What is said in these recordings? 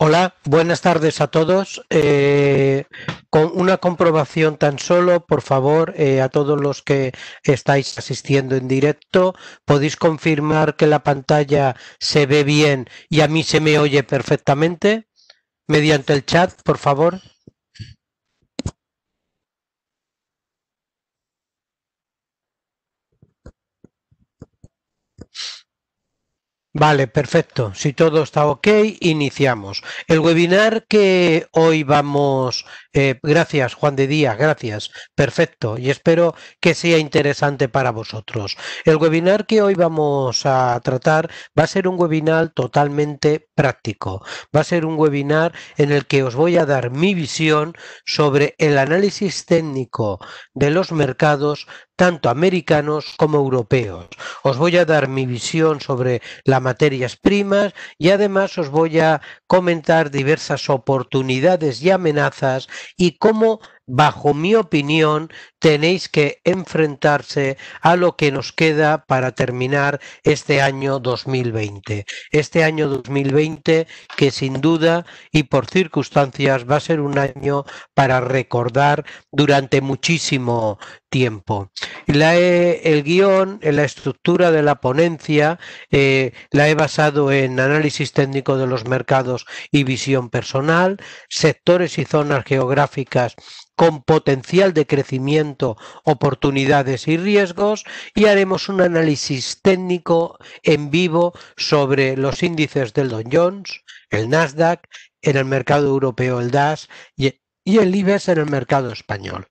Hola, buenas tardes a todos. Eh, con una comprobación tan solo, por favor, eh, a todos los que estáis asistiendo en directo, podéis confirmar que la pantalla se ve bien y a mí se me oye perfectamente mediante el chat, por favor. Vale, perfecto. Si todo está ok, iniciamos. El webinar que hoy vamos eh, gracias, Juan de Díaz, gracias. Perfecto. Y espero que sea interesante para vosotros. El webinar que hoy vamos a tratar va a ser un webinar totalmente práctico. Va a ser un webinar en el que os voy a dar mi visión sobre el análisis técnico de los mercados tanto americanos como europeos. Os voy a dar mi visión sobre las materias primas y además os voy a comentar diversas oportunidades y amenazas y cómo bajo mi opinión, tenéis que enfrentarse a lo que nos queda para terminar este año 2020. Este año 2020 que sin duda y por circunstancias va a ser un año para recordar durante muchísimo tiempo. E, el guión, la estructura de la ponencia, eh, la he basado en análisis técnico de los mercados y visión personal, sectores y zonas geográficas con potencial de crecimiento, oportunidades y riesgos y haremos un análisis técnico en vivo sobre los índices del Don Jones, el Nasdaq, en el mercado europeo el DAS y el IBEX en el mercado español.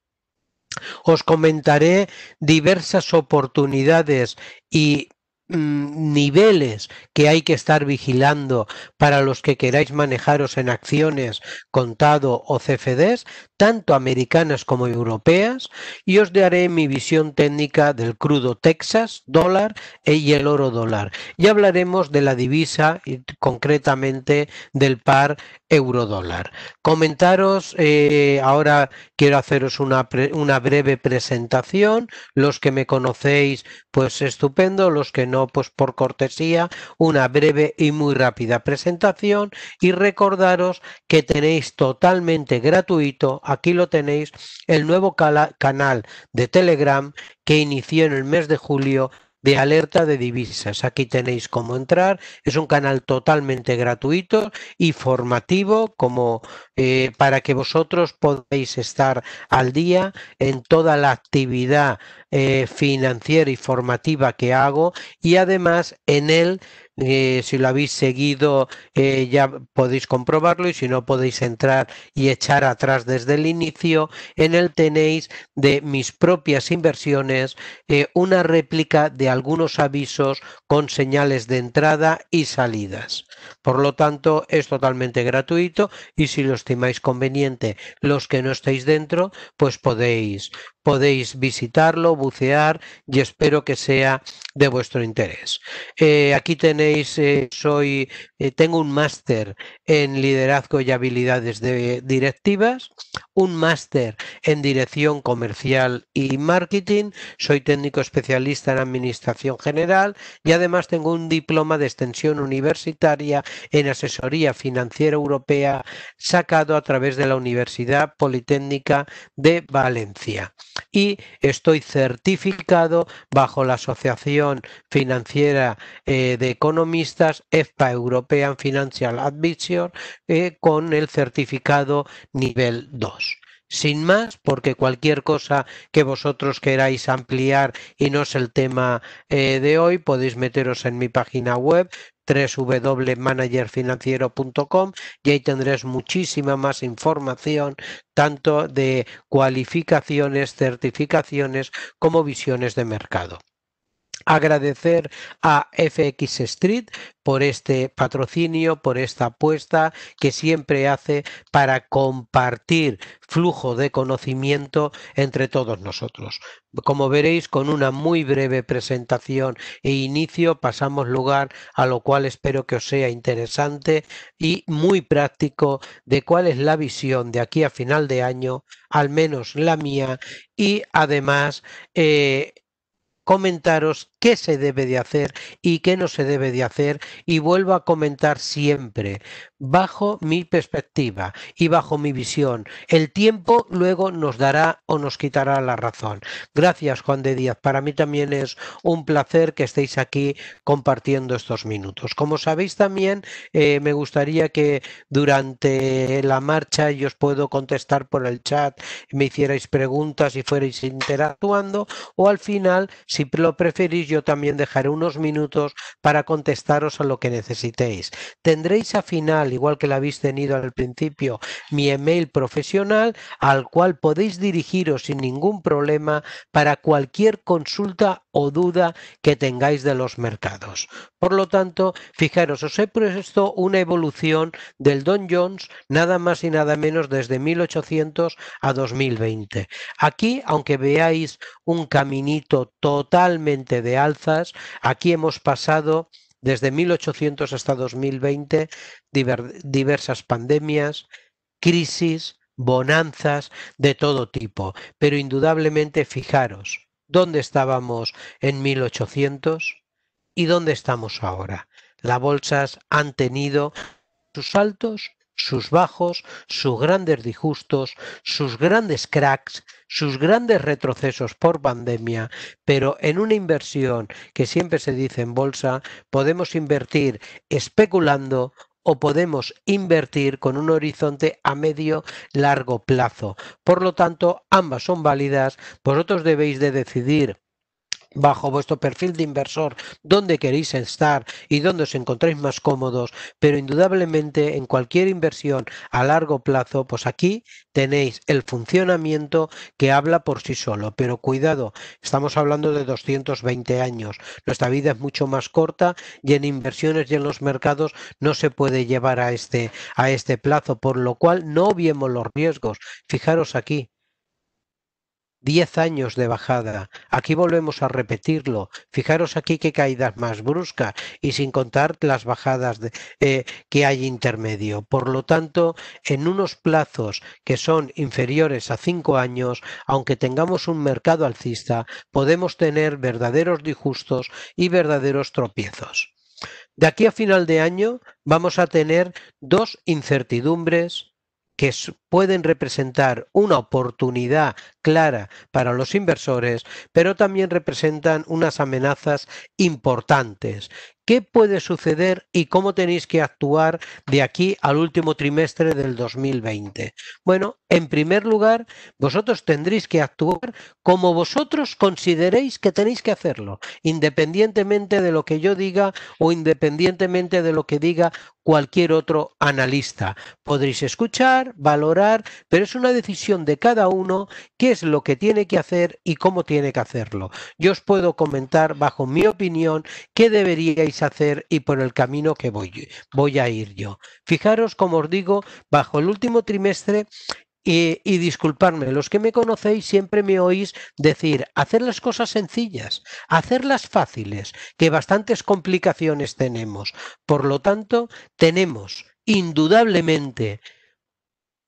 Os comentaré diversas oportunidades y Mm, niveles que hay que estar vigilando para los que queráis manejaros en acciones, contado o CFDs, tanto americanas como europeas, y os daré mi visión técnica del crudo Texas, dólar e y el oro dólar. Y hablaremos de la divisa y concretamente del par euro dólar. Comentaros, eh, ahora quiero haceros una, una breve presentación, los que me conocéis, pues estupendo, los que no pues por cortesía una breve y muy rápida presentación y recordaros que tenéis totalmente gratuito, aquí lo tenéis, el nuevo canal de Telegram que inició en el mes de julio de alerta de divisas. Aquí tenéis cómo entrar. Es un canal totalmente gratuito y formativo como eh, para que vosotros podáis estar al día en toda la actividad eh, financiera y formativa que hago y además en él eh, si lo habéis seguido eh, ya podéis comprobarlo y si no podéis entrar y echar atrás desde el inicio. En él tenéis de mis propias inversiones eh, una réplica de algunos avisos con señales de entrada y salidas. Por lo tanto, es totalmente gratuito y si lo estimáis conveniente los que no estáis dentro, pues podéis, podéis visitarlo, bucear y espero que sea de vuestro interés. Eh, aquí tenéis, eh, soy, eh, tengo un máster en liderazgo y habilidades directivas, un máster en dirección comercial y marketing, soy técnico especialista en administración general y además tengo un diploma de extensión universitaria en asesoría financiera europea sacado a través de la Universidad Politécnica de Valencia y estoy certificado bajo la Asociación Financiera eh, de Economistas, EFPA European Financial Advisor, eh, con el certificado nivel 2 sin más, porque cualquier cosa que vosotros queráis ampliar y no es el tema eh, de hoy, podéis meteros en mi página web www.managerfinanciero.com y ahí tendréis muchísima más información, tanto de cualificaciones, certificaciones como visiones de mercado agradecer a FX Street por este patrocinio, por esta apuesta que siempre hace para compartir flujo de conocimiento entre todos nosotros. Como veréis, con una muy breve presentación e inicio pasamos lugar a lo cual espero que os sea interesante y muy práctico de cuál es la visión de aquí a final de año, al menos la mía, y además... Eh, comentaros qué se debe de hacer y qué no se debe de hacer y vuelvo a comentar siempre bajo mi perspectiva y bajo mi visión. El tiempo luego nos dará o nos quitará la razón. Gracias Juan de Díaz. Para mí también es un placer que estéis aquí compartiendo estos minutos. Como sabéis también eh, me gustaría que durante la marcha yo os puedo contestar por el chat, me hicierais preguntas y fuerais interactuando o al final si lo preferís, yo también dejaré unos minutos para contestaros a lo que necesitéis. Tendréis a final, igual que lo habéis tenido al principio, mi email profesional al cual podéis dirigiros sin ningún problema para cualquier consulta o duda que tengáis de los mercados. Por lo tanto, fijaros, os he puesto una evolución del Don Jones, nada más y nada menos desde 1800 a 2020. Aquí, aunque veáis un caminito todo totalmente de alzas. Aquí hemos pasado desde 1800 hasta 2020 diversas pandemias, crisis, bonanzas de todo tipo. Pero indudablemente, fijaros, ¿dónde estábamos en 1800 y dónde estamos ahora? Las bolsas han tenido sus altos sus bajos, sus grandes disgustos, sus grandes cracks, sus grandes retrocesos por pandemia, pero en una inversión que siempre se dice en bolsa, podemos invertir especulando o podemos invertir con un horizonte a medio largo plazo. Por lo tanto, ambas son válidas. Vosotros debéis de decidir bajo vuestro perfil de inversor, dónde queréis estar y dónde os encontráis más cómodos, pero indudablemente en cualquier inversión a largo plazo, pues aquí tenéis el funcionamiento que habla por sí solo, pero cuidado, estamos hablando de 220 años, nuestra vida es mucho más corta y en inversiones y en los mercados no se puede llevar a este, a este plazo, por lo cual no obviemos los riesgos. Fijaros aquí, 10 años de bajada. Aquí volvemos a repetirlo. Fijaros aquí qué caídas más bruscas y sin contar las bajadas eh, que hay intermedio. Por lo tanto, en unos plazos que son inferiores a 5 años, aunque tengamos un mercado alcista, podemos tener verdaderos disgustos y verdaderos tropiezos. De aquí a final de año vamos a tener dos incertidumbres que pueden representar una oportunidad clara para los inversores, pero también representan unas amenazas importantes. ¿Qué puede suceder y cómo tenéis que actuar de aquí al último trimestre del 2020? Bueno, en primer lugar, vosotros tendréis que actuar como vosotros consideréis que tenéis que hacerlo, independientemente de lo que yo diga o independientemente de lo que diga cualquier otro analista. Podréis escuchar, valorar, pero es una decisión de cada uno qué es lo que tiene que hacer y cómo tiene que hacerlo. Yo os puedo comentar, bajo mi opinión, qué deberíais hacer y por el camino que voy, voy a ir yo. Fijaros, como os digo, bajo el último trimestre y, y, disculparme, los que me conocéis siempre me oís decir, hacer las cosas sencillas, hacerlas fáciles, que bastantes complicaciones tenemos. Por lo tanto, tenemos indudablemente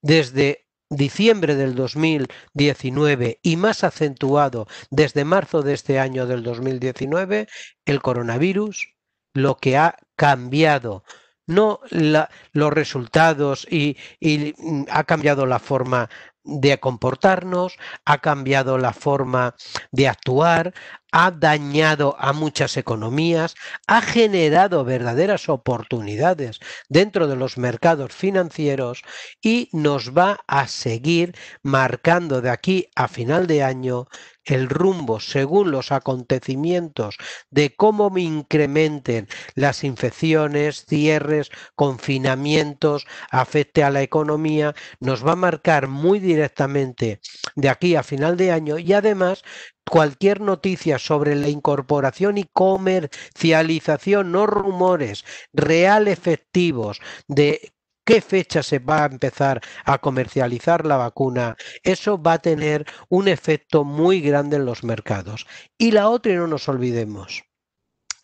desde diciembre del 2019 y más acentuado desde marzo de este año del 2019, el coronavirus lo que ha cambiado no los resultados y, y, ha cambiado la forma de comportarnos, ha cambiado la forma de actuar, ha dañado a muchas economías, ha generado verdaderas oportunidades dentro de los mercados financieros y nos va a seguir marcando de aquí a final de año el rumbo según los acontecimientos de cómo me incrementen las infecciones, cierres, confinamientos, afecte a la economía, nos va a marcar muy directamente de aquí a final de año y además cualquier noticia sobre la incorporación y comercialización, no rumores, real efectivos de qué fecha se va a empezar a comercializar la vacuna, eso va a tener un efecto muy grande en los mercados. Y la otra, y no nos olvidemos,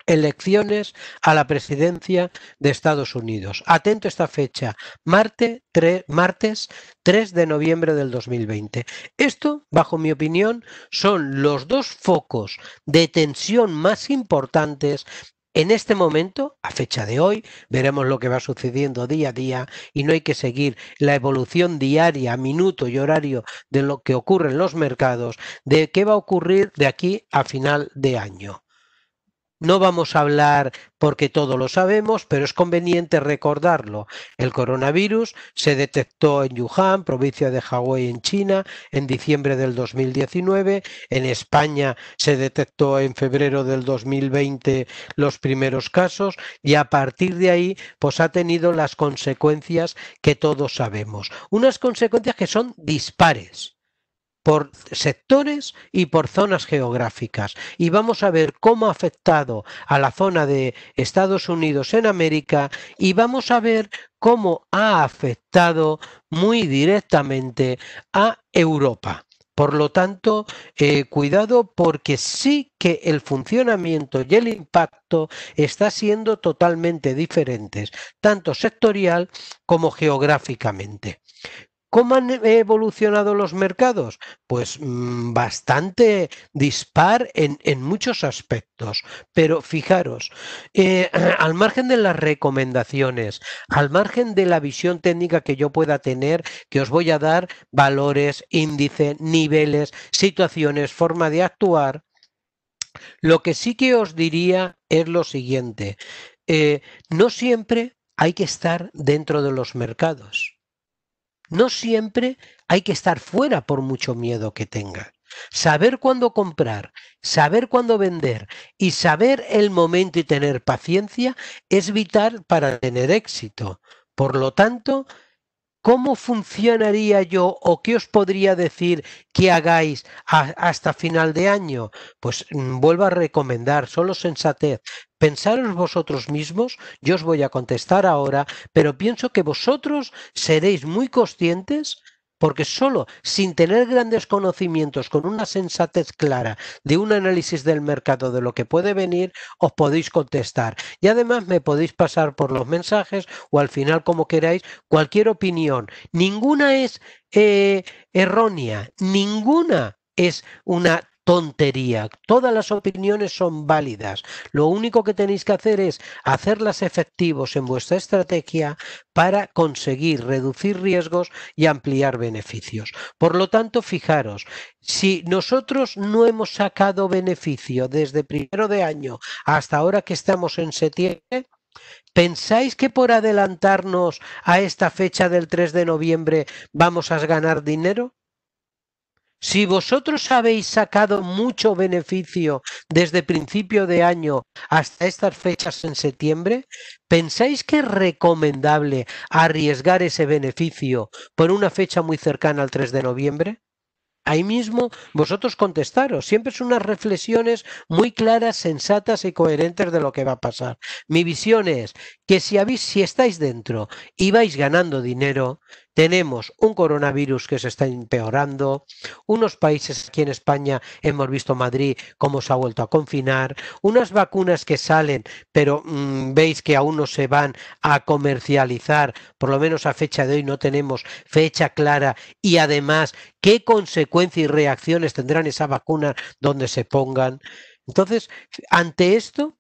elecciones a la presidencia de Estados Unidos. Atento a esta fecha, martes 3, martes 3 de noviembre del 2020. Esto, bajo mi opinión, son los dos focos de tensión más importantes en este momento, a fecha de hoy, veremos lo que va sucediendo día a día y no hay que seguir la evolución diaria, minuto y horario de lo que ocurre en los mercados, de qué va a ocurrir de aquí a final de año. No vamos a hablar porque todo lo sabemos, pero es conveniente recordarlo. El coronavirus se detectó en Wuhan, provincia de Hawái, en China, en diciembre del 2019. En España se detectó en febrero del 2020 los primeros casos y a partir de ahí pues ha tenido las consecuencias que todos sabemos. Unas consecuencias que son dispares por sectores y por zonas geográficas. Y vamos a ver cómo ha afectado a la zona de Estados Unidos en América y vamos a ver cómo ha afectado muy directamente a Europa. Por lo tanto, eh, cuidado porque sí que el funcionamiento y el impacto está siendo totalmente diferentes, tanto sectorial como geográficamente. ¿Cómo han e-, evolucionado los mercados? Pues mm, bastante dispar en, muchos aspectos. Pero fijaros, eh, al margen de las recomendaciones, al margen de la visión técnica que yo pueda tener, que os voy a dar valores, índice, niveles, situaciones, forma de actuar, lo que sí que os diría es lo siguiente. Eh, no siempre hay que estar dentro de los mercados. No siempre hay que estar fuera por mucho miedo que tenga. Saber cuándo comprar, saber cuándo vender y saber el momento y tener paciencia es vital para tener éxito. Por lo tanto, ¿cómo funcionaría yo o qué os podría decir que hagáis hasta final de año? Pues mm, vuelvo a recomendar, solo sensatez, Pensaros vosotros mismos, yo os voy a contestar ahora, pero pienso que vosotros seréis muy conscientes porque solo sin tener grandes conocimientos, con una sensatez clara de un análisis del mercado de lo que puede venir, os podéis contestar. Y además me podéis pasar por los mensajes o al final, como queráis, cualquier opinión. Ninguna es eh, errónea, ninguna es una tontería. Todas las opiniones son válidas. Lo único que tenéis que hacer es hacerlas efectivos en vuestra estrategia para conseguir reducir riesgos y ampliar beneficios. Por lo tanto, fijaros, si nosotros no hemos sacado beneficio desde primero de año hasta ahora que estamos en septiembre, ¿Pensáis que por adelantarnos a esta fecha del 3 de noviembre vamos a ganar dinero? Si vosotros habéis sacado mucho beneficio desde principio de año hasta estas fechas en septiembre, ¿pensáis que es recomendable arriesgar ese beneficio por una fecha muy cercana al 3 de noviembre? Ahí mismo vosotros contestaros. Siempre son unas reflexiones muy claras, sensatas y coherentes de lo que va a pasar. Mi visión es que si, si estáis dentro y vais ganando dinero, tenemos un coronavirus que se está empeorando, unos países aquí en España, hemos visto Madrid cómo se ha vuelto a confinar, unas vacunas que salen, pero mm, veis que aún no se van a comercializar, por lo menos a fecha de hoy no tenemos fecha clara y además qué consecuencias y reacciones tendrán esa vacuna donde se pongan. Entonces, ante esto,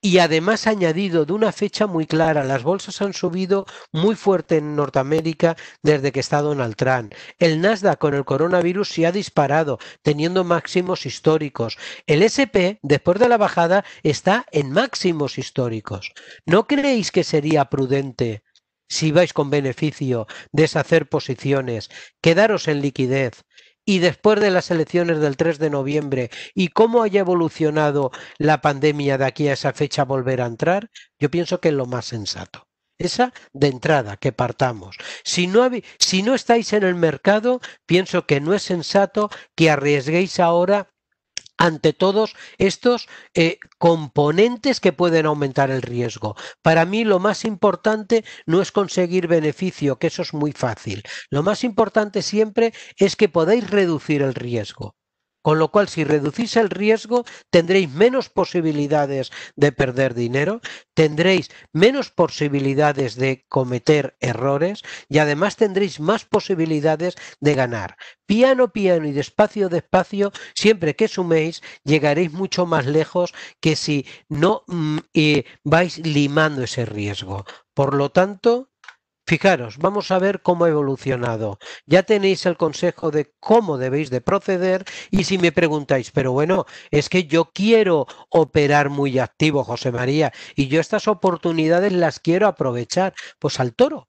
y además añadido de una fecha muy clara. Las bolsas han subido muy fuerte en Norteamérica desde que está Donald Trump. El Nasdaq con el coronavirus se ha disparado, teniendo máximos históricos. El SP, después de la bajada, está en máximos históricos. ¿No creéis que sería prudente? Si vais con beneficio, deshacer posiciones, quedaros en liquidez, y después de las elecciones del 3 de noviembre y cómo haya evolucionado la pandemia de aquí a esa fecha volver a entrar, yo pienso que es lo más sensato. Esa de entrada, que partamos. Si no, si no estáis en el mercado, pienso que no es sensato que arriesguéis ahora ante todos estos eh, componentes que pueden aumentar el riesgo. Para mí lo más importante no es conseguir beneficio, que eso es muy fácil. Lo más importante siempre es que podáis reducir el riesgo. Con lo cual, si reducís el riesgo, tendréis menos posibilidades de perder dinero, tendréis menos posibilidades de cometer errores y además tendréis más posibilidades de ganar. Piano, piano y despacio, despacio, siempre que suméis, llegaréis mucho más lejos que si no mm, eh, vais limando ese riesgo. Por lo tanto, Fijaros, vamos a ver cómo ha evolucionado. Ya tenéis el consejo de cómo debéis de proceder y si me preguntáis, pero bueno, es que yo quiero operar muy activo, José María, y yo estas oportunidades las quiero aprovechar, pues al toro.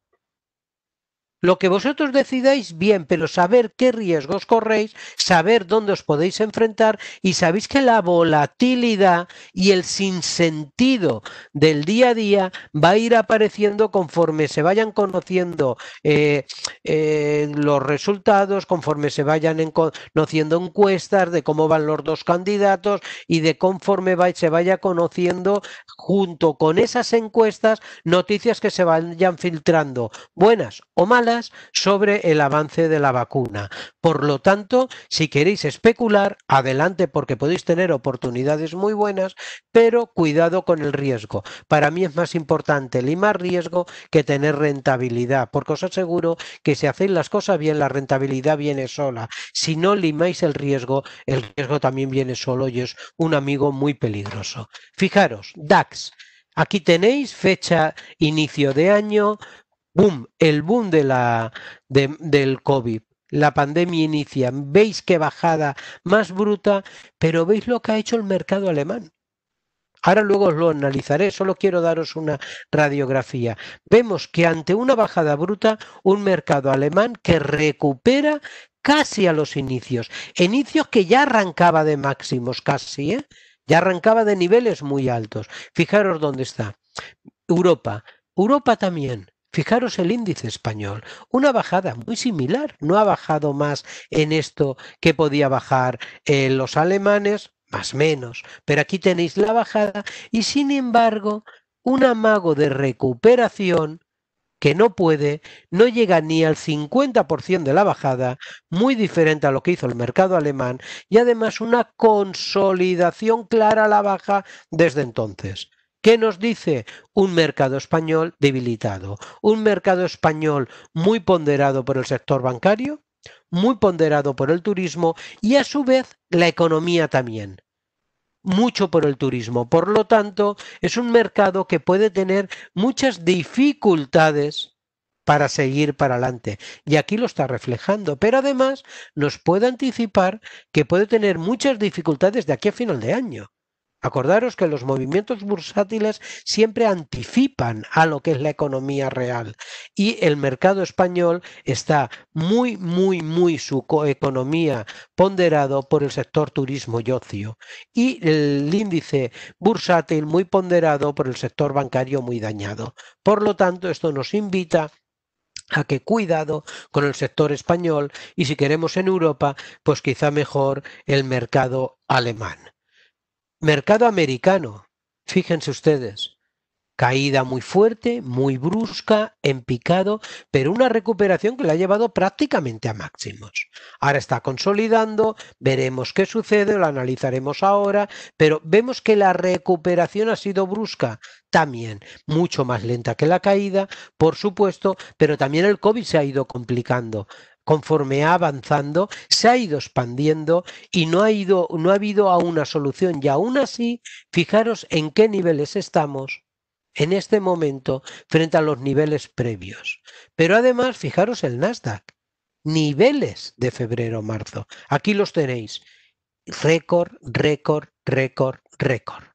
Lo que vosotros decidáis, bien, pero saber qué riesgos corréis, saber dónde os podéis enfrentar y sabéis que la volatilidad y el sinsentido del día a día va a ir apareciendo conforme se vayan conociendo eh, eh, los resultados, conforme se vayan conociendo encuestas de cómo van los dos candidatos y de conforme va, se vaya conociendo junto con esas encuestas noticias que se vayan filtrando, buenas o malas sobre el avance de la vacuna. Por lo tanto, si queréis especular, adelante porque podéis tener oportunidades muy buenas, pero cuidado con el riesgo. Para mí es más importante limar riesgo que tener rentabilidad, porque os aseguro que si hacéis las cosas bien, la rentabilidad viene sola. Si no limáis el riesgo, el riesgo también viene solo y es un amigo muy peligroso. Fijaros, DAX. Aquí tenéis fecha inicio de año, boom, el boom de la, del COVID. La pandemia inicia, veis qué bajada más bruta, pero veis lo que ha hecho el mercado alemán. Ahora luego os lo analizaré, solo quiero daros una radiografía. Vemos que ante una bajada bruta, un mercado alemán que recupera casi a los inicios. Inicios que ya arrancaba de máximos casi, ¿eh? ya arrancaba de niveles muy altos. Fijaros dónde está. Europa. Europa también. Fijaros el índice español, una bajada muy similar, no ha bajado más en esto que podía bajar los alemanes, más menos, pero aquí tenéis la bajada y sin embargo un amago de recuperación que no puede, no llega ni al 50% de la bajada, muy diferente a lo que hizo el mercado alemán, y además una consolidación clara a la baja desde entonces. ¿Qué nos dice? Un mercado español debilitado, un mercado español muy ponderado por el sector bancario, muy ponderado por el turismo y a su vez la economía también mucho por el turismo. Por lo tanto, es un mercado que puede tener muchas dificultades para seguir para adelante. Y aquí lo está reflejando. Pero además nos puede anticipar que puede tener muchas dificultades de aquí a final de año. Acordaros que los movimientos bursátiles siempre anticipan a lo que es la economía real y el mercado español está muy, muy, muy su economía ponderado por el sector turismo y ocio y el índice bursátil muy ponderado por el sector bancario muy dañado. Por lo tanto, esto nos invita a que cuidado con el sector español y si queremos en Europa, pues quizá mejor el mercado alemán. Mercado americano, fíjense ustedes, caída muy fuerte, muy brusca, en picado, pero una recuperación que la ha llevado prácticamente a máximos. Ahora está consolidando, veremos qué sucede, lo analizaremos ahora, pero vemos que la recuperación ha sido brusca también, mucho más lenta que la caída, por supuesto, pero también el COVID se ha ido complicando conforme ha avanzando, se ha ido expandiendo y no ha, ido, no ha habido aún una solución. Y aún así, fijaros en qué niveles estamos en este momento frente a los niveles previos. Pero además, fijaros el Nasdaq, niveles de febrero-marzo. Aquí los tenéis. Récord, récord, récord, récord.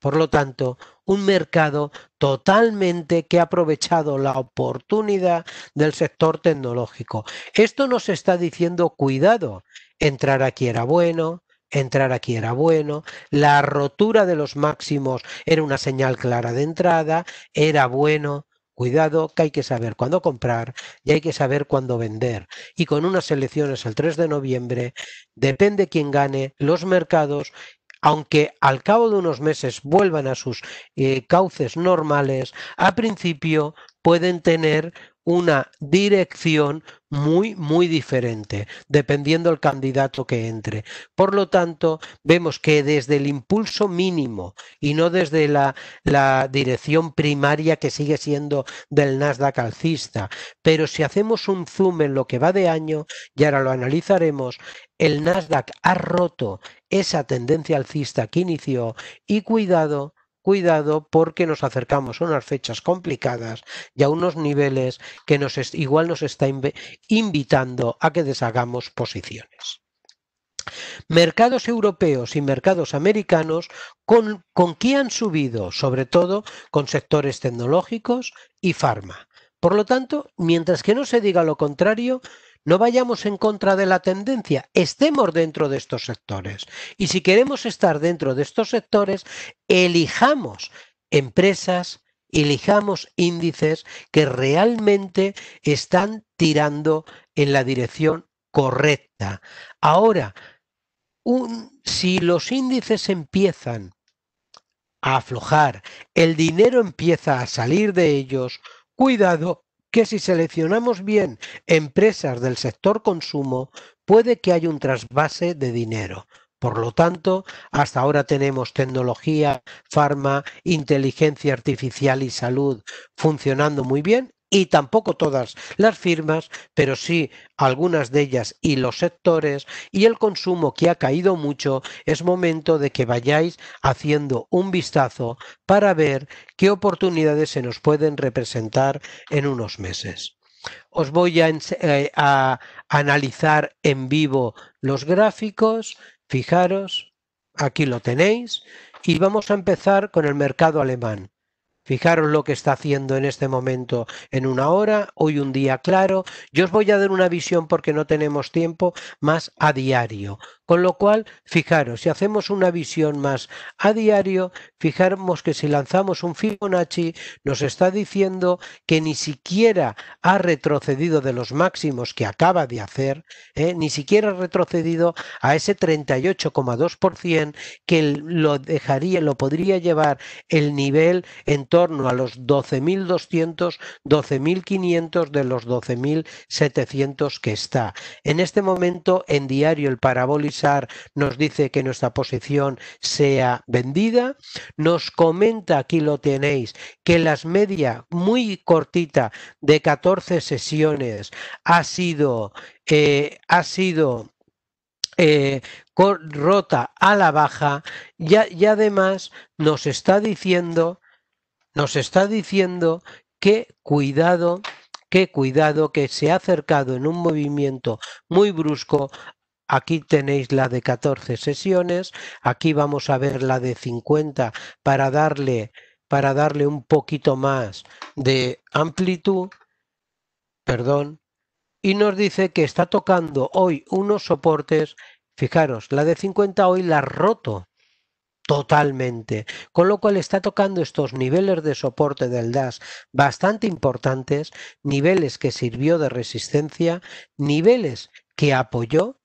Por lo tanto, un mercado totalmente que ha aprovechado la oportunidad del sector tecnológico. Esto nos está diciendo cuidado, entrar aquí era bueno, entrar aquí era bueno, la rotura de los máximos era una señal clara de entrada, era bueno. Cuidado que hay que saber cuándo comprar y hay que saber cuándo vender. Y con unas elecciones el 3 de noviembre, depende quién gane, los mercados aunque al cabo de unos meses vuelvan a sus eh, cauces normales, a principio pueden tener una dirección muy, muy diferente, dependiendo del candidato que entre. Por lo tanto, vemos que desde el impulso mínimo y no desde la, la dirección primaria que sigue siendo del Nasdaq alcista, pero si hacemos un zoom en lo que va de año, y ahora lo analizaremos, el Nasdaq ha roto esa tendencia alcista que inició y cuidado, cuidado porque nos acercamos a unas fechas complicadas y a unos niveles que nos igual nos está invitando a que deshagamos posiciones. Mercados europeos y mercados americanos con, con qué han subido, sobre todo con sectores tecnológicos y farma. Por lo tanto, mientras que no se diga lo contrario, no vayamos en contra de la tendencia, estemos dentro de estos sectores. Y si queremos estar dentro de estos sectores, elijamos empresas, elijamos índices que realmente están tirando en la dirección correcta. Ahora, si los índices empiezan a aflojar, el dinero empieza a salir de ellos, cuidado que si seleccionamos bien empresas del sector consumo, puede que haya un trasvase de dinero. Por lo tanto, hasta ahora tenemos tecnología, farma, inteligencia artificial y salud funcionando muy bien y tampoco todas las firmas, pero sí algunas de ellas y los sectores y el consumo que ha caído mucho, es momento de que vayáis haciendo un vistazo para ver qué oportunidades se nos pueden representar en unos meses. Os voy a, eh, analizar en vivo los gráficos, fijaros, aquí lo tenéis, y vamos a empezar con el mercado alemán. Fijaros lo que está haciendo en este momento en una hora, hoy un día claro. Yo os voy a dar una visión porque no tenemos tiempo más a diario. Con lo cual, fijaros, si hacemos una visión más a diario, fijaros que si lanzamos un Fibonacci, nos está diciendo que ni siquiera ha retrocedido de los máximos que acaba de hacer, ¿eh? ni siquiera ha retrocedido a ese 38,2% que lo dejaría, lo podría llevar el nivel en torno a los 12.200, 12.500 de los 12.700 que está. En este momento, en diario, el parabólico nos dice que nuestra posición sea vendida. Nos comenta, aquí lo tenéis, que las media muy cortita de 14 sesiones ha sido, eh, ha sido eh, rota a la baja y, y además nos está diciendo, nos está diciendo que cuidado que cuidado que se ha acercado en un movimiento muy brusco Aquí tenéis la de 14 sesiones, aquí vamos a ver la de 50 para darle, para darle un poquito más de amplitud, perdón, y nos dice que está tocando hoy unos soportes, fijaros, la de 50 hoy la ha roto totalmente, con lo cual está tocando estos niveles de soporte del DAS bastante importantes, niveles que sirvió de resistencia, niveles que apoyó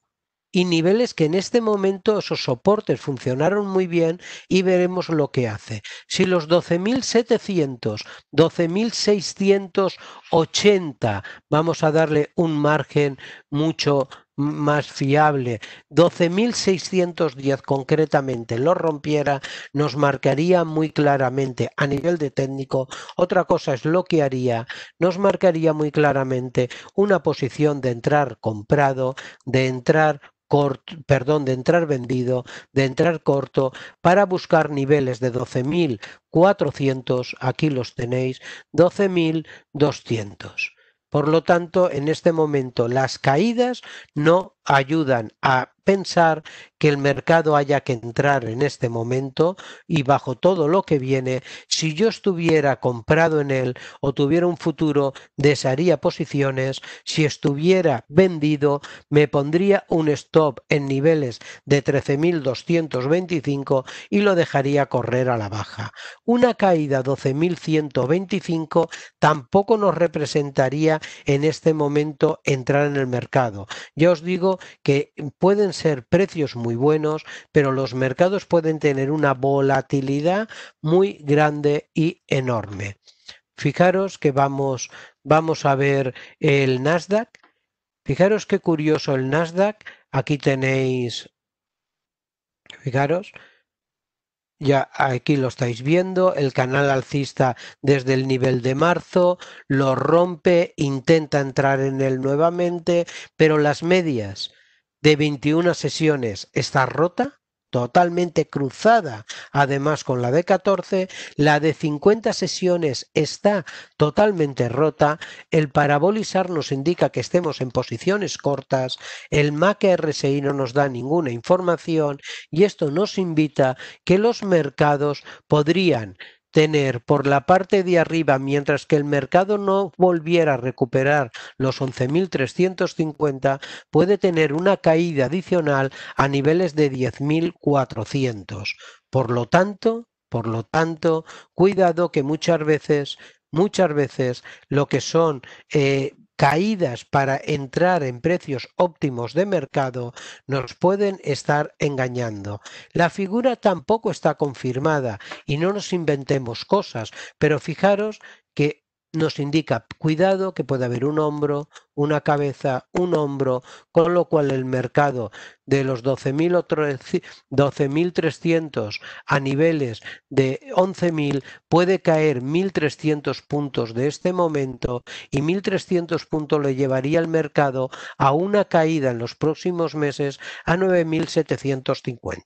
y niveles que en este momento esos soportes funcionaron muy bien y veremos lo que hace. Si los 12.700, 12.680, vamos a darle un margen mucho más fiable, 12.610 concretamente, lo rompiera, nos marcaría muy claramente a nivel de técnico, otra cosa es lo que haría, nos marcaría muy claramente una posición de entrar comprado, de entrar corto, perdón, de entrar vendido, de entrar corto, para buscar niveles de 12.400, aquí los tenéis, 12.200. Por lo tanto, en este momento las caídas no ayudan a pensar que el mercado haya que entrar en este momento y bajo todo lo que viene, si yo estuviera comprado en él o tuviera un futuro, desharía posiciones, si estuviera vendido, me pondría un stop en niveles de 13.225 y lo dejaría correr a la baja. Una caída 12.125 tampoco nos representaría en este momento entrar en el mercado. Ya os digo que pueden ser precios muy buenos, pero los mercados pueden tener una volatilidad muy grande y enorme. Fijaros que vamos, vamos a ver el Nasdaq. Fijaros qué curioso el Nasdaq. Aquí tenéis, fijaros, ya aquí lo estáis viendo, el canal alcista desde el nivel de marzo, lo rompe, intenta entrar en él nuevamente, pero las medias de 21 sesiones está rota totalmente cruzada, además con la de 14, la de 50 sesiones está totalmente rota, el parabolizar nos indica que estemos en posiciones cortas, el MAC RSI no nos da ninguna información y esto nos invita que los mercados podrían tener por la parte de arriba, mientras que el mercado no volviera a recuperar los 11.350, puede tener una caída adicional a niveles de 10.400. Por lo tanto, por lo tanto, cuidado que muchas veces muchas veces lo que son eh, caídas para entrar en precios óptimos de mercado nos pueden estar engañando. La figura tampoco está confirmada y no nos inventemos cosas, pero fijaros que nos indica, cuidado que puede haber un hombro, una cabeza, un hombro, con lo cual el mercado de los 12.300 a niveles de 11.000 puede caer 1.300 puntos de este momento y 1.300 puntos le llevaría al mercado a una caída en los próximos meses a 9.750.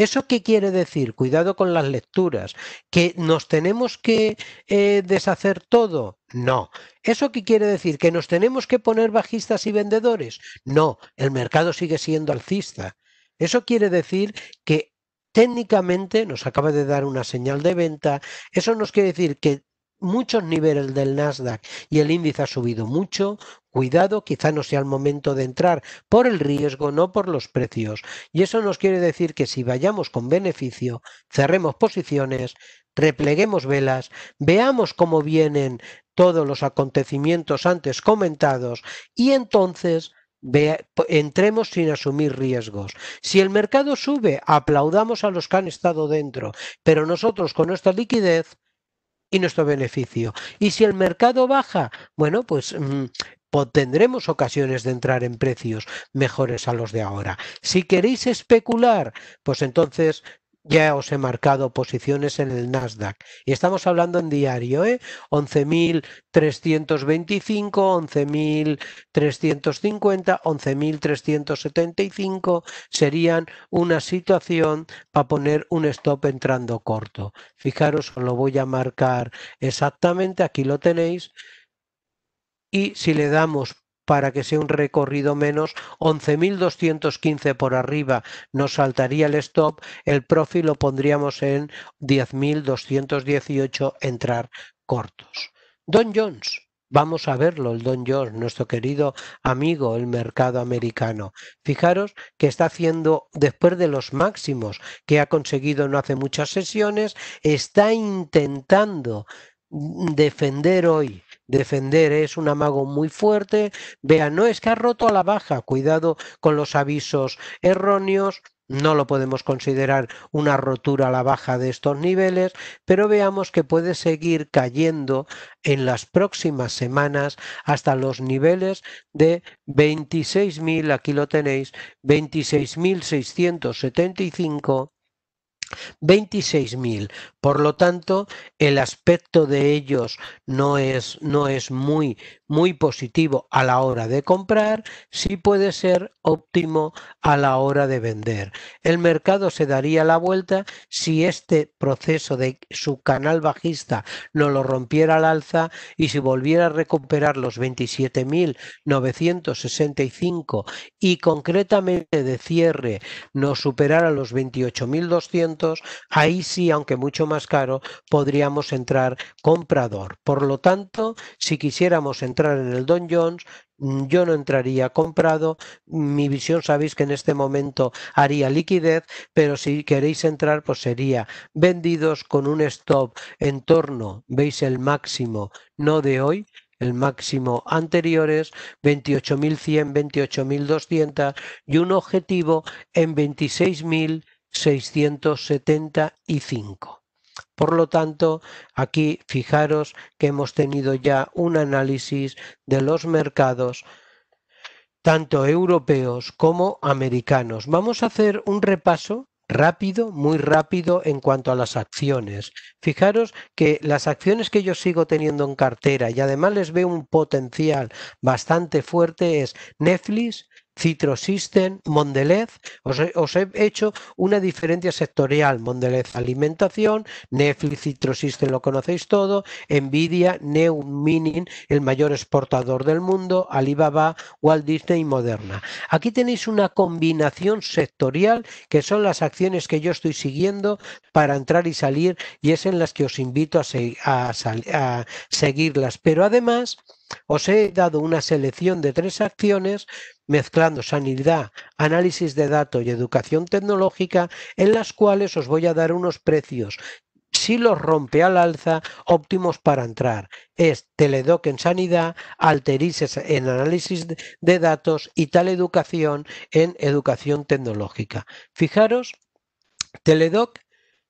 ¿Eso qué quiere decir? Cuidado con las lecturas. ¿Que nos tenemos que eh, deshacer todo? No. ¿Eso qué quiere decir? ¿Que nos tenemos que poner bajistas y vendedores? No. El mercado sigue siendo alcista. Eso quiere decir que técnicamente nos acaba de dar una señal de venta. Eso nos quiere decir que muchos niveles del Nasdaq y el índice ha subido mucho, cuidado, quizá no sea el momento de entrar por el riesgo, no por los precios. Y eso nos quiere decir que si vayamos con beneficio, cerremos posiciones, repleguemos velas, veamos cómo vienen todos los acontecimientos antes comentados y entonces entremos sin asumir riesgos. Si el mercado sube, aplaudamos a los que han estado dentro, pero nosotros con nuestra liquidez y nuestro beneficio. Y si el mercado baja, bueno, pues mm, tendremos ocasiones de entrar en precios mejores a los de ahora. Si queréis especular, pues entonces ya os he marcado posiciones en el Nasdaq. Y estamos hablando en diario, ¿eh? 11.325, 11.350, 11.375 serían una situación para poner un stop entrando corto. Fijaros, lo voy a marcar exactamente, aquí lo tenéis. Y si le damos para que sea un recorrido menos 11.215 por arriba nos saltaría el stop el profit lo pondríamos en 10.218 entrar cortos Don Jones Vamos a verlo, el Don Jones, nuestro querido amigo, el mercado americano. Fijaros que está haciendo, después de los máximos que ha conseguido no hace muchas sesiones, está intentando defender hoy Defender es un amago muy fuerte. vea, no es que ha roto a la baja. Cuidado con los avisos erróneos. No lo podemos considerar una rotura a la baja de estos niveles, pero veamos que puede seguir cayendo en las próximas semanas hasta los niveles de 26.000, aquí lo tenéis, 26.675. 26.000. Por lo tanto, el aspecto de ellos no es, no es muy, muy positivo a la hora de comprar, sí puede ser óptimo a la hora de vender. El mercado se daría la vuelta si este proceso de su canal bajista no lo rompiera al alza y si volviera a recuperar los 27.965 y concretamente de cierre no superara los 28.200, ahí sí, aunque mucho más caro, podríamos entrar comprador. Por lo tanto, si quisiéramos entrar en el Don Jones, mm, yo no entraría comprado. Mi visión sabéis que en este momento haría liquidez, pero si queréis entrar, pues sería vendidos con un stop en torno, veis el máximo, no de hoy, el máximo anteriores, 28.100, 28.200 y un objetivo en 26.675. Por lo tanto, aquí fijaros que hemos tenido ya un análisis de los mercados tanto europeos como americanos. Vamos a hacer un repaso rápido, muy rápido en cuanto a las acciones. Fijaros que las acciones que yo sigo teniendo en cartera y además les veo un potencial bastante fuerte es Netflix, System, Mondelez, os he, hecho una diferencia sectorial, Mondelez alimentación, Netflix, System, lo conocéis todo, Nvidia, New el mayor exportador del mundo, Alibaba, Walt Disney y Moderna. Aquí tenéis una combinación sectorial que son las acciones que yo estoy siguiendo para entrar y salir y es en las que os invito a seguirlas. Pero además... Os he dado una selección de tres acciones mezclando sanidad, análisis de datos y educación tecnológica en las cuales os voy a dar unos precios si los rompe al alza, óptimos para entrar. Es Teledoc en sanidad, Alteris en análisis de datos y tal educación en educación tecnológica. Fijaros, Teledoc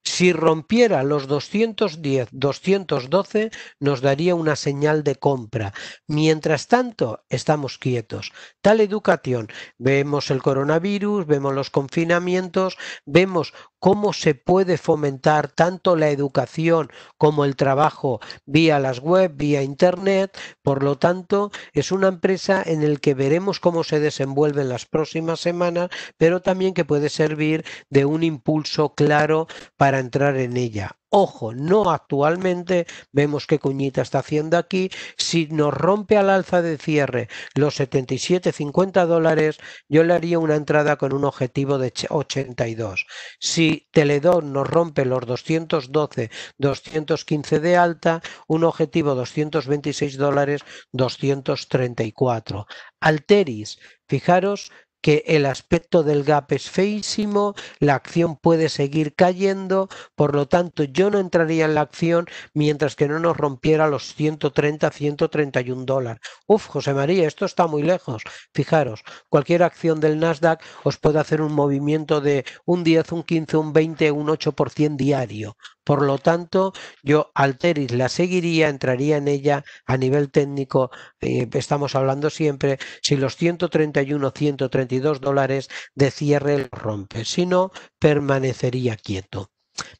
si rompiera los 210, 212, nos daría una señal de compra. Mientras tanto, estamos quietos. Tal educación. Vemos el coronavirus, vemos los confinamientos, vemos cómo se puede fomentar tanto la educación como el trabajo vía las web, vía internet. Por lo tanto, es una empresa en la que veremos cómo se desenvuelve en las próximas semanas, pero también que puede servir de un impulso claro para entrar en ella. Ojo, no actualmente, vemos qué cuñita está haciendo aquí. Si nos rompe al alza de cierre los 77,50 dólares, yo le haría una entrada con un objetivo de 82. Si Teledon nos rompe los 212, 215 de alta, un objetivo 226 dólares, 234. Alteris, fijaros que el aspecto del gap es feísimo, la acción puede seguir cayendo, por lo tanto yo no entraría en la acción mientras que no nos rompiera los 130, 131 dólares. Uf, José María, esto está muy lejos. Fijaros, cualquier acción del Nasdaq os puede hacer un movimiento de un 10, un 15, un 20, un 8% diario. Por lo tanto, yo Alteris la seguiría, entraría en ella a nivel técnico, eh, estamos hablando siempre, si los 131, 132 dólares de cierre los rompe, si no, permanecería quieto.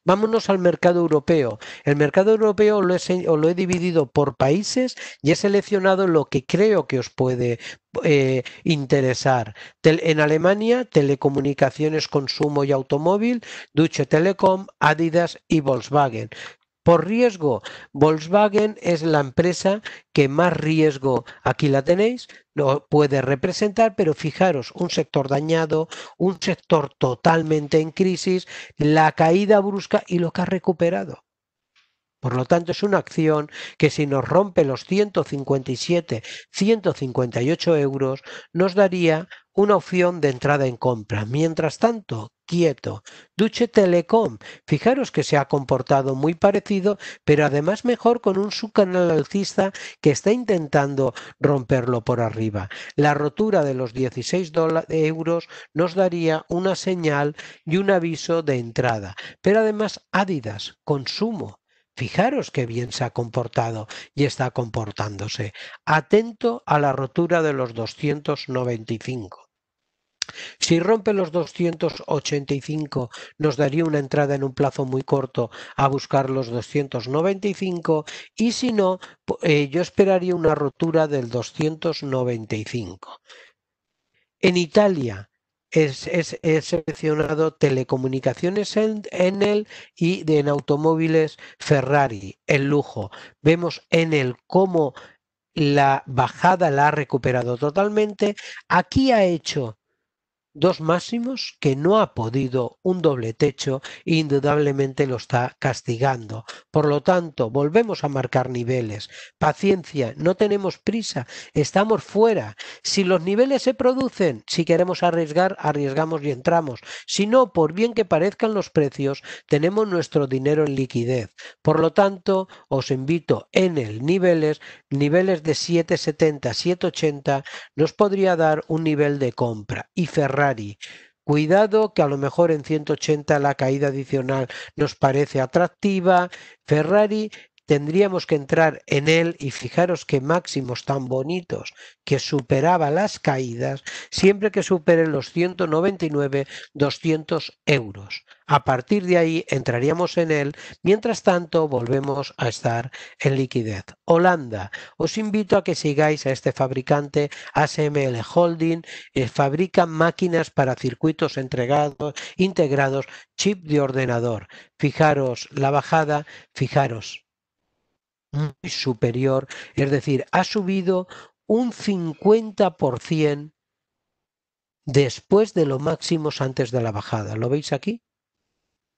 Vámonos al mercado europeo. El mercado europeo lo he, dividido por países y he seleccionado lo que creo que os puede eh, interesar. en Alemania, telecomunicaciones, consumo y automóvil, Deutsche Telekom, Adidas y Volkswagen. Por riesgo, Volkswagen es la empresa que más riesgo, aquí la tenéis, no puede representar, pero fijaros, un sector dañado, un sector totalmente en crisis, la caída brusca y lo que ha recuperado. Por lo tanto, es una acción que si nos rompe los 157, 158 euros, nos daría una opción de entrada en compra. Mientras tanto, quieto. Duche Telecom. fijaros que se ha comportado muy parecido, pero además mejor con un subcanal alcista que está intentando romperlo por arriba. La rotura de los 16 euros nos daría una señal y un aviso de entrada. Pero además Adidas, consumo, Fijaros qué bien se ha comportado y está comportándose. Atento a la rotura de los 295. Si rompe los 285 nos daría una entrada en un plazo muy corto a buscar los 295 y si no, eh, yo esperaría una rotura del 295. En Italia es, he seleccionado telecomunicaciones en, y de, en automóviles Ferrari, el lujo. Vemos en el cómo la bajada la ha recuperado totalmente. Aquí ha hecho dos máximos que no ha podido un doble techo indudablemente lo está castigando. Por lo tanto, volvemos a marcar niveles. Paciencia, no tenemos prisa, estamos fuera. Si los niveles se producen, si queremos arriesgar, arriesgamos y entramos. Si no, por bien que parezcan los precios, tenemos nuestro dinero en liquidez. Por lo tanto, os invito en el niveles, niveles de 770, 780, nos podría dar un nivel de compra y cerrar Ferrari. Cuidado que a lo mejor en 180 la caída adicional nos parece atractiva. Ferrari tendríamos que entrar en él y fijaros qué máximos tan bonitos que superaba las caídas siempre que superen los 199 200 euros. A partir de ahí entraríamos en él, mientras tanto volvemos a estar en liquidez. Holanda, os invito a que sigáis a este fabricante ASML Holding, eh, fabrica máquinas para circuitos entregados, integrados, chip de ordenador. Fijaros la bajada, fijaros superior, es decir, ha subido un 50% después de los máximos antes de la bajada. ¿Lo veis aquí?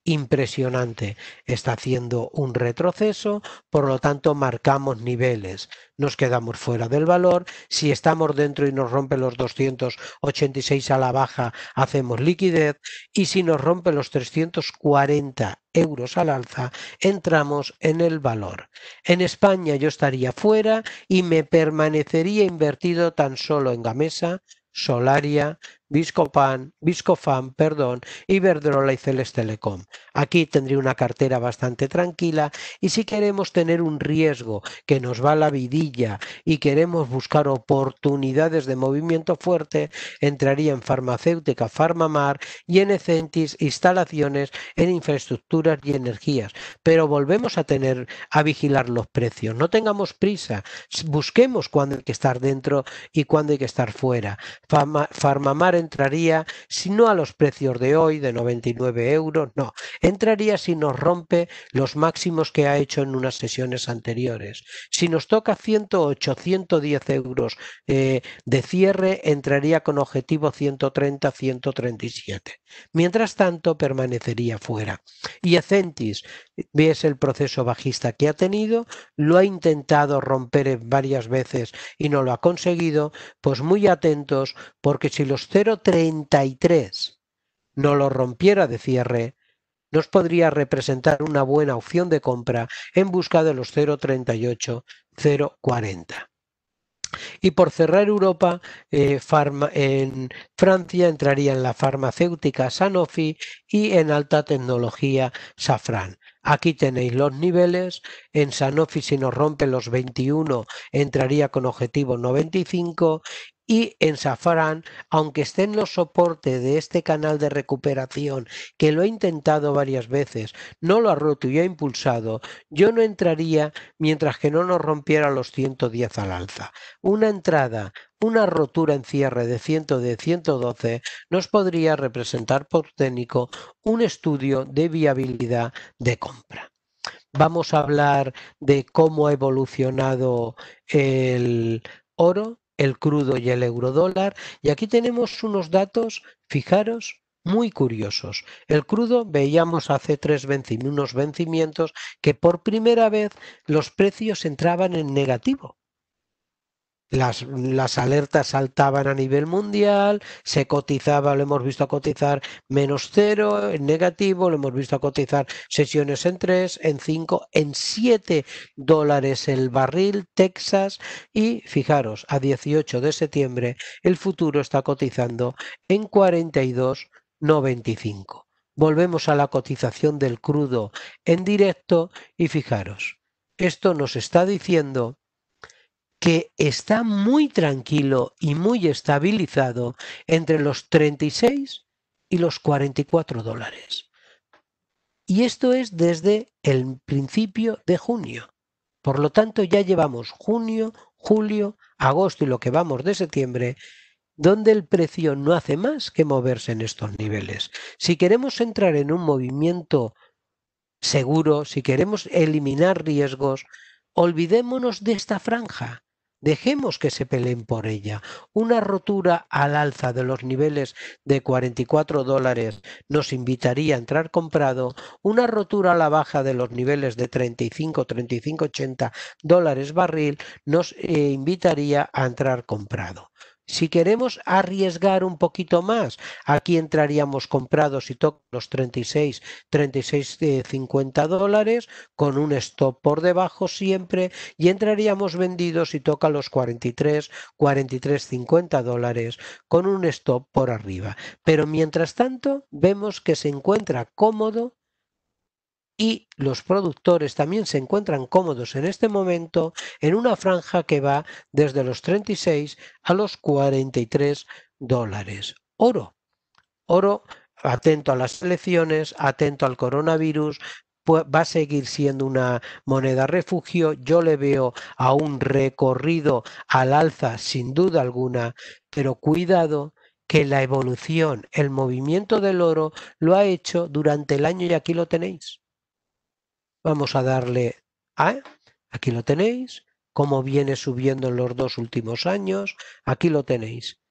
impresionante. Está haciendo un retroceso, por lo tanto marcamos niveles. Nos quedamos fuera del valor. Si estamos dentro y nos rompe los 286 a la baja, hacemos liquidez. Y si nos rompe los 340 euros al alza, entramos en el valor. En España yo estaría fuera y me permanecería invertido tan solo en Gamesa, Solaria, Viscofan, Viscofam, perdón, Iberdrola y Celes Telecom. Aquí tendría una cartera bastante tranquila y si queremos tener un riesgo que nos va a la vidilla y queremos buscar oportunidades de movimiento fuerte, entraría en farmacéutica, farmamar y en Ecentis, instalaciones en infraestructuras y energías. Pero volvemos a tener a vigilar los precios. No tengamos prisa, busquemos cuándo hay que estar dentro y cuándo hay que estar fuera. Farmamar entraría si no a los precios de hoy de 99 euros, no, entraría si nos rompe los máximos que ha hecho en unas sesiones anteriores. Si nos toca 108, 110 euros eh, de cierre, entraría con objetivo 130, 137. Mientras tanto, permanecería fuera. Y Ecentis, ves el proceso bajista que ha tenido, lo ha intentado romper varias veces y no lo ha conseguido, pues muy atentos, porque si los 0 33 no lo rompiera de cierre, nos podría representar una buena opción de compra en busca de los 0,38-0,40. Y por cerrar Europa, eh, en Francia entraría en la farmacéutica Sanofi y en alta tecnología Safran. Aquí tenéis los niveles. En Sanofi si nos rompe los 21 entraría con objetivo 95 y en Safran, aunque esté en los soportes de este canal de recuperación, que lo he intentado varias veces, no lo ha roto y ha impulsado, yo no entraría mientras que no nos rompiera los 110 al alza. Una entrada, una rotura en cierre de de 112 nos podría representar por técnico un estudio de viabilidad de compra. Vamos a hablar de cómo ha evolucionado el oro el crudo y el eurodólar. Y aquí tenemos unos datos, fijaros, muy curiosos. El crudo veíamos hace tres vencimientos, unos vencimientos que por primera vez los precios entraban en negativo. Las, alertas saltaban a nivel mundial, se cotizaba, lo hemos visto a cotizar menos cero, en negativo, lo hemos visto a cotizar sesiones en tres, en cinco, en siete dólares el barril, Texas, y fijaros, a 18 de septiembre el futuro está cotizando en 42,95. Volvemos a la cotización del crudo en directo y fijaros, esto nos está diciendo que está muy tranquilo y muy estabilizado entre los 36 y los 44 dólares. Y esto es desde el principio de junio. Por lo tanto, ya llevamos junio, julio, agosto y lo que vamos de septiembre, donde el precio no hace más que moverse en estos niveles. Si queremos entrar en un movimiento seguro, si queremos eliminar riesgos, olvidémonos de esta franja. Dejemos que se peleen por ella. Una rotura al alza de los niveles de 44 dólares nos invitaría a entrar comprado. Una rotura a la baja de los niveles de 35, 35, 80 dólares barril nos eh, invitaría a entrar comprado. Si queremos arriesgar un poquito más, aquí entraríamos comprados y toca los 36, 36, 50 dólares, con un stop por debajo siempre, y entraríamos vendidos y toca los 43, 43, 50 dólares, con un stop por arriba. Pero mientras tanto, vemos que se encuentra cómodo y los productores también se encuentran cómodos en este momento en una franja que va desde los 36 a los 43 dólares. Oro. Oro, atento a las elecciones, atento al coronavirus, va a seguir siendo una moneda refugio. Yo le veo a un recorrido al alza sin duda alguna, pero cuidado que la evolución, el movimiento del oro lo ha hecho durante el año y aquí lo tenéis. Vamos a darle a, aquí lo tenéis, cómo viene subiendo en los dos últimos años, aquí lo tenéis.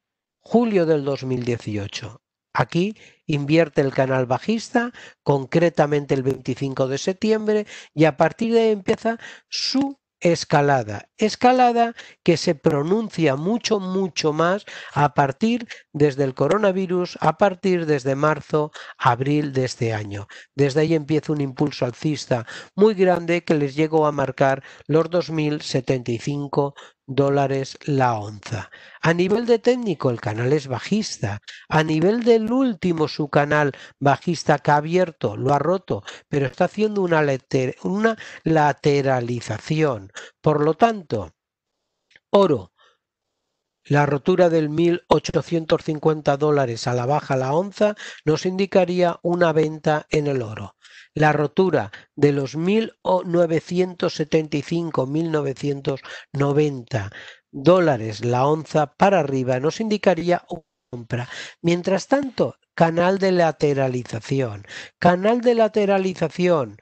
Julio del 2018. Aquí invierte el canal bajista, concretamente el 25 de septiembre, y a partir de ahí empieza su escalada. Escalada que se pronuncia mucho, mucho más a partir desde el coronavirus, a partir desde marzo, abril de este año. Desde ahí empieza un impulso alcista muy grande que les llegó a marcar los 2.075 dólares la onza. A nivel de técnico, el canal es bajista. A nivel del último, su canal bajista que ha abierto, lo ha roto, pero está haciendo una, una lateralización. Por lo tanto, oro la rotura del 1.850 dólares a la baja la onza nos indicaría una venta en el oro. La rotura de los 1.975-1.990 dólares la onza para arriba nos indicaría una compra. Mientras tanto, canal de lateralización. Canal de lateralización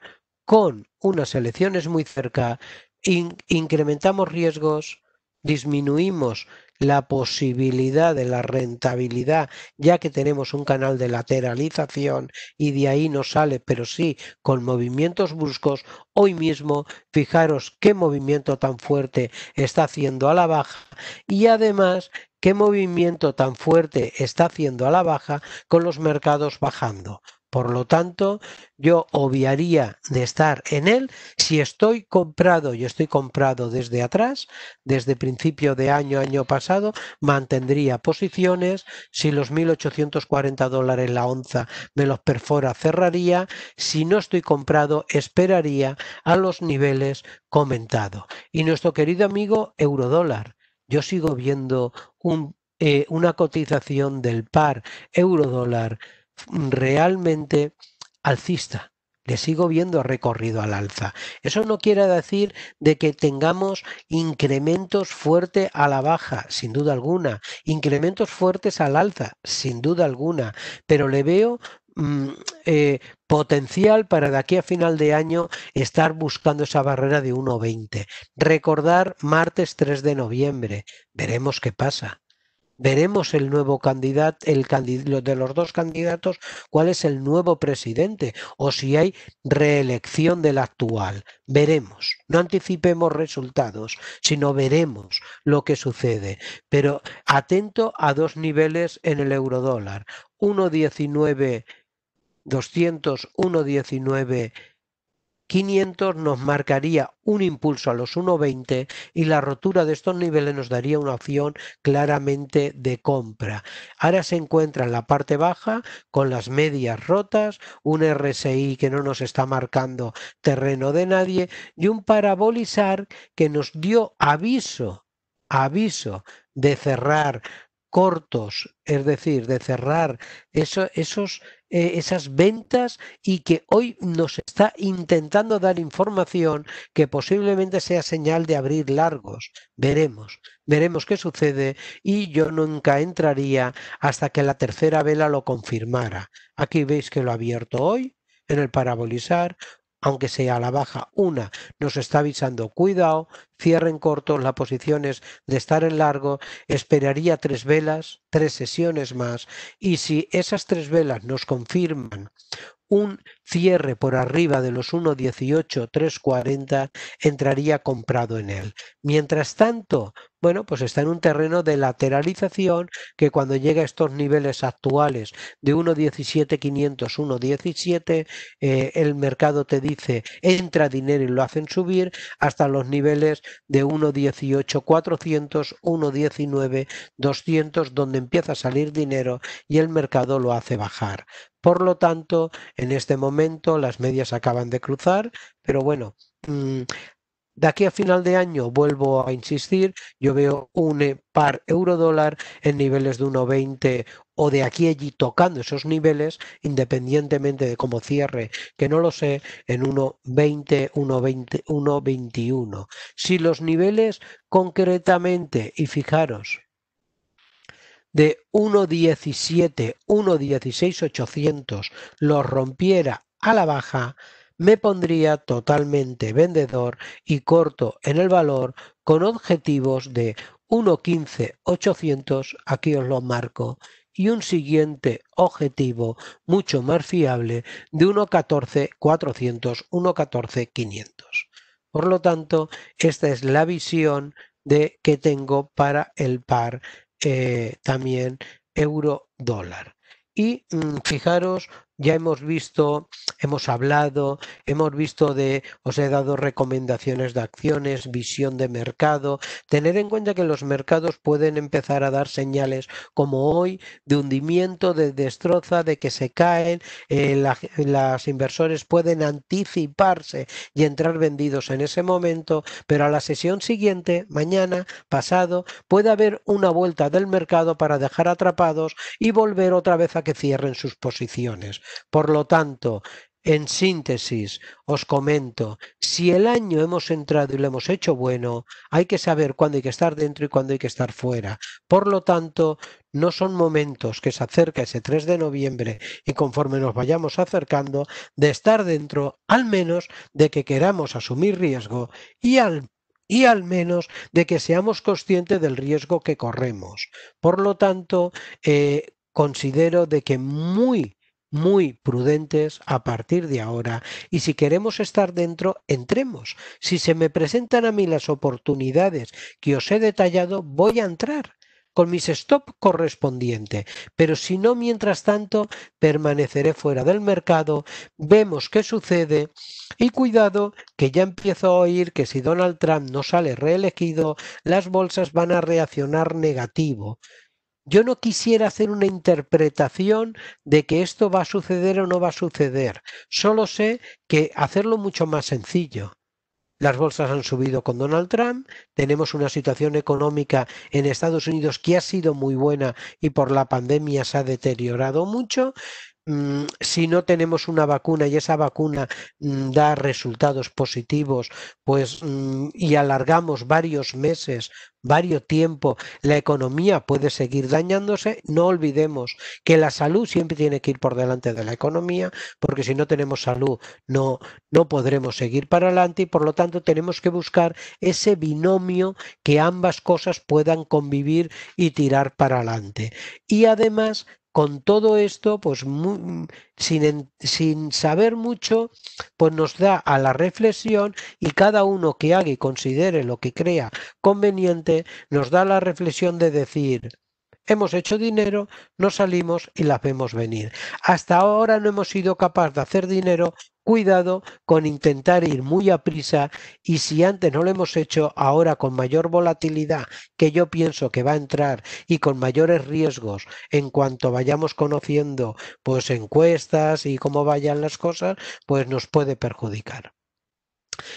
con unas elecciones muy cerca, incrementamos riesgos, disminuimos la posibilidad de la rentabilidad, ya que tenemos un canal de lateralización y de ahí no sale, pero sí con movimientos bruscos, hoy mismo fijaros qué movimiento tan fuerte está haciendo a la baja y además qué movimiento tan fuerte está haciendo a la baja con los mercados bajando. Por lo tanto, yo obviaría de estar en él si estoy comprado y estoy comprado desde atrás, desde principio de año, año pasado, mantendría posiciones. Si los 1.840 dólares la onza me los perfora, cerraría. Si no estoy comprado, esperaría a los niveles comentados. Y nuestro querido amigo eurodólar. Yo sigo viendo eh, una cotización del par eurodólar realmente alcista. Le sigo viendo recorrido al alza. Eso no quiere decir de que tengamos incrementos fuertes a la baja, sin duda alguna. Incrementos fuertes al alza, sin duda alguna. Pero le veo mm, eh, potencial para de aquí a final de año estar buscando esa barrera de 1,20. Recordar martes 3 de noviembre. Veremos qué pasa. Veremos el nuevo candidato, el de los dos candidatos, cuál es el nuevo presidente o si hay reelección del actual. Veremos. No anticipemos resultados, sino veremos lo que sucede. Pero atento a dos niveles en el eurodólar. 1.19 200, 1.19 500 nos marcaría un impulso a los 1,20 y la rotura de estos niveles nos daría una opción claramente de compra. Ahora se encuentra en la parte baja con las medias rotas, un RSI que no nos está marcando terreno de nadie y un parabolizar que nos dio aviso, aviso de cerrar cortos, es decir, de cerrar esos eh, esas ventas y que hoy nos está intentando dar información que posiblemente sea señal de abrir largos. Veremos, veremos qué sucede y yo nunca entraría hasta que la tercera vela lo confirmara. Aquí veis que lo ha abierto hoy en el parabolizar, aunque sea a la baja, una nos está avisando, cuidado, cierren cortos, la posición es de estar en largo, esperaría tres velas, tres sesiones más, y si esas tres velas nos confirman un cierre por arriba de los 1.183,40 entraría comprado en él. Mientras tanto, bueno, pues está en un terreno de lateralización que cuando llega a estos niveles actuales de 1.17500, 1.17, eh, el mercado te dice entra dinero y lo hacen subir hasta los niveles de 1.18400, 1.19200, donde empieza a salir dinero y el mercado lo hace bajar. Por lo tanto, en este momento las medias acaban de cruzar, pero bueno, mm, de aquí a final de año, vuelvo a insistir, yo veo un par euro-dólar en niveles de 1,20 o de aquí allí tocando esos niveles, independientemente de cómo cierre, que no lo sé, en 1,20, 1,20, 1,21. Si los niveles concretamente, y fijaros, de 1.17, 800 los rompiera a la baja, me pondría totalmente vendedor y corto en el valor con objetivos de 800 aquí os lo marco, y un siguiente objetivo mucho más fiable de 1.14, 500 Por lo tanto, esta es la visión de que tengo para el par eh, también euro dólar. Y mm, fijaros ya hemos visto, hemos hablado, hemos visto de, os he dado recomendaciones de acciones, visión de mercado. Tener en cuenta que los mercados pueden empezar a dar señales como hoy de hundimiento, de destroza, de que se caen, eh, las inversores pueden anticiparse y entrar vendidos en ese momento, pero a la sesión siguiente, mañana, pasado, puede haber una vuelta del mercado para dejar atrapados y volver otra vez a que cierren sus posiciones. Por lo tanto, en síntesis, os comento, si el año hemos entrado y lo hemos hecho bueno, hay que saber cuándo hay que estar dentro y cuándo hay que estar fuera. Por lo tanto, no son momentos que se acerca ese 3 de noviembre y conforme nos vayamos acercando, de estar dentro, al menos de que queramos asumir riesgo y al y al menos de que seamos conscientes del riesgo que corremos. Por lo tanto, eh, considero de que muy muy prudentes a partir de ahora y si queremos estar dentro, entremos. Si se me presentan a mí las oportunidades que os he detallado, voy a entrar con mis stop correspondiente. Pero si no, mientras tanto, permaneceré fuera del mercado, vemos qué sucede y cuidado que ya empiezo a oír que si Donald Trump no sale reelegido, las bolsas van a reaccionar negativo. Yo no quisiera hacer una interpretación de que esto va a suceder o no va a suceder. Solo sé que hacerlo mucho más sencillo. Las bolsas han subido con Donald Trump, tenemos una situación económica en Estados Unidos que ha sido muy buena y por la pandemia se ha deteriorado mucho. Mm, si no tenemos una vacuna y esa vacuna mm, da resultados positivos, pues mm, y alargamos varios meses, varios tiempo, la economía puede seguir dañándose. No olvidemos que la salud siempre tiene que ir por delante de la economía, porque si no tenemos salud no, no podremos seguir para adelante y por lo tanto tenemos que buscar ese binomio que ambas cosas puedan convivir y tirar para adelante. Y además con todo esto, pues sin, saber mucho, pues nos da a la reflexión y cada uno que haga y considere lo que crea conveniente, nos da la reflexión de decir, hemos hecho dinero, no salimos y las vemos venir. Hasta ahora no hemos sido capaces de hacer dinero cuidado con intentar ir muy a prisa y si antes no lo hemos hecho, ahora con mayor volatilidad que yo pienso que va a entrar y con mayores riesgos en cuanto vayamos conociendo pues encuestas y cómo vayan las cosas, pues nos puede perjudicar.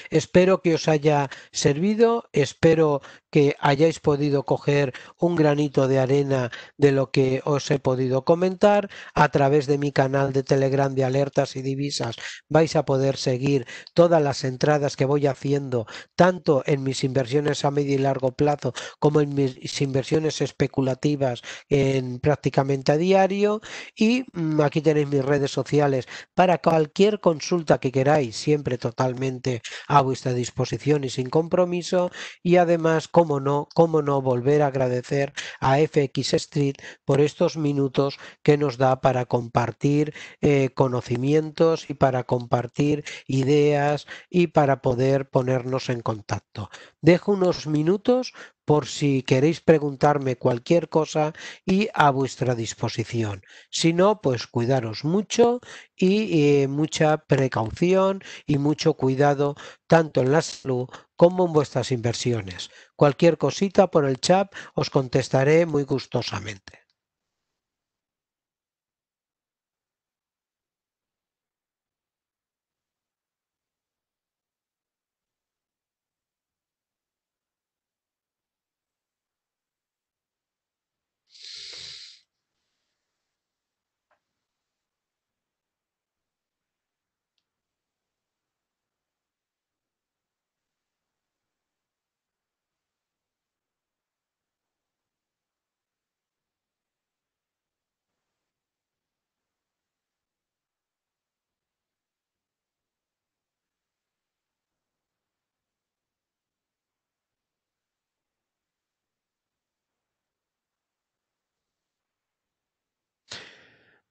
Espero que os haya servido, espero que hayáis podido coger un granito de arena de lo que os he podido comentar. A través de mi canal de Telegram de alertas y divisas vais a poder seguir todas las entradas que voy haciendo, tanto en mis inversiones a medio y largo plazo como en mis inversiones especulativas en prácticamente a diario. Y mm, aquí tenéis mis redes sociales para cualquier consulta que queráis, siempre totalmente a vuestra disposición y sin compromiso. Y además, con cómo no, cómo no volver a agradecer a FX Street por estos minutos que nos da para compartir eh, conocimientos y para compartir ideas y para poder ponernos en contacto. Dejo unos minutos por si queréis preguntarme cualquier cosa y a vuestra disposición. Si no, pues cuidaros mucho y eh, mucha precaución y mucho cuidado tanto en la salud ¿Cómo en vuestras inversiones. Cualquier cosita por el chat os contestaré muy gustosamente.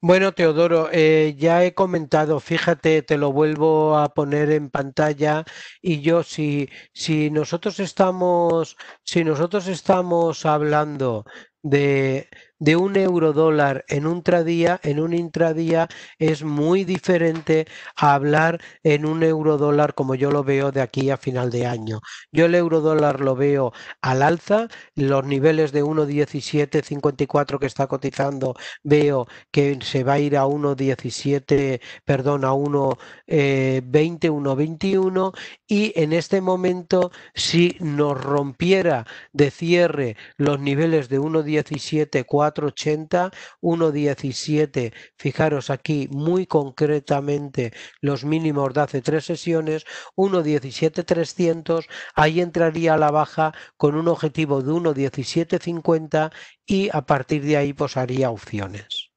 Bueno, Teodoro, eh, ya he comentado, fíjate, te lo vuelvo a poner en pantalla y yo si, si nosotros estamos si nosotros estamos hablando de de un euro dólar en un intradía, en un intradía es muy diferente a hablar en un euro dólar como yo lo veo de aquí a final de año. Yo el euro dólar lo veo al alza, los niveles de 1.1754 que está cotizando veo que se va a ir a 1.17, perdón, a 1.20, 1.21 eh, y en este momento si nos rompiera de cierre los niveles de 1.17 480, 117. Fijaros aquí muy concretamente los mínimos de hace tres sesiones, 117,300. Ahí entraría a la baja con un objetivo de 117,50 y a partir de ahí posaría pues, opciones.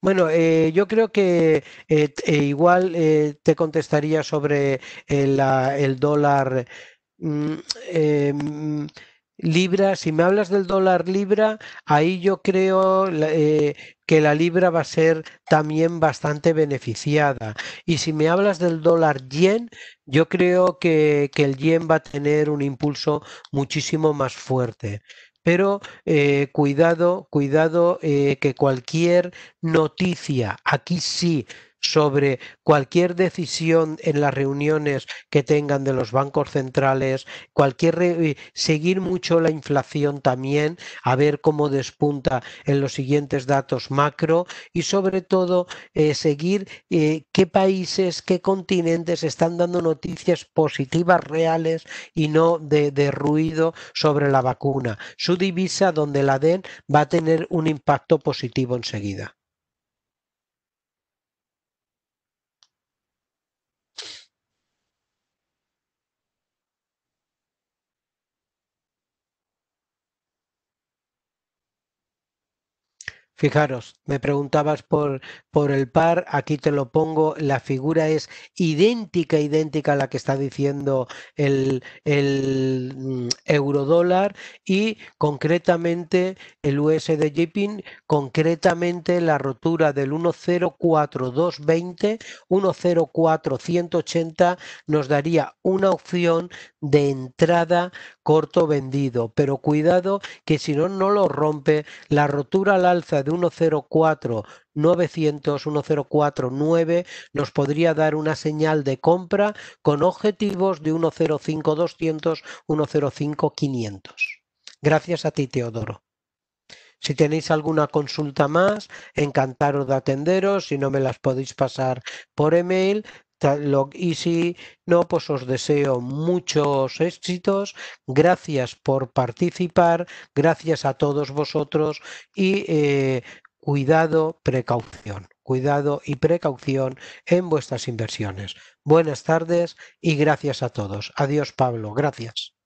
Bueno, eh, yo creo que eh, eh, igual te contestaría sobre el, el dólar. Mm, mm, Libra, si me hablas del dólar libra, ahí yo creo eh, que la libra va a ser también bastante beneficiada. Y si me hablas del dólar yen, yo creo que, el yen va a tener un impulso muchísimo más fuerte. Pero eh, cuidado, cuidado eh, que cualquier noticia, aquí sí, sobre cualquier decisión en las reuniones que tengan de los bancos centrales, cualquier eh, seguir mucho la inflación también, a ver cómo despunta en los siguientes datos macro y sobre todo eh, seguir eh, qué países, qué continentes están dando noticias positivas reales y no de, de ruido sobre la vacuna. Su divisa donde la den va a tener un impacto positivo enseguida. Fijaros, me preguntabas por, por el par, aquí te lo pongo, la figura es idéntica, idéntica a la que está diciendo el, el mm, eurodólar y concretamente el USD JPY, concretamente la rotura del 104,220, 104,180 nos daría una opción de entrada corto vendido, pero cuidado que si no, no lo rompe, la rotura al alza de 1.04.900, 1049 nos podría dar una señal de compra con objetivos de 1.05.200, 1.05.500. Gracias a ti, Teodoro. Si tenéis alguna consulta más, encantaros de atenderos. Si no me las podéis pasar por email, y si no, pues os deseo muchos éxitos. Gracias por participar. Gracias a todos vosotros. Y eh, cuidado, precaución. Cuidado y precaución en vuestras inversiones. Buenas tardes y gracias a todos. Adiós, Pablo. Gracias.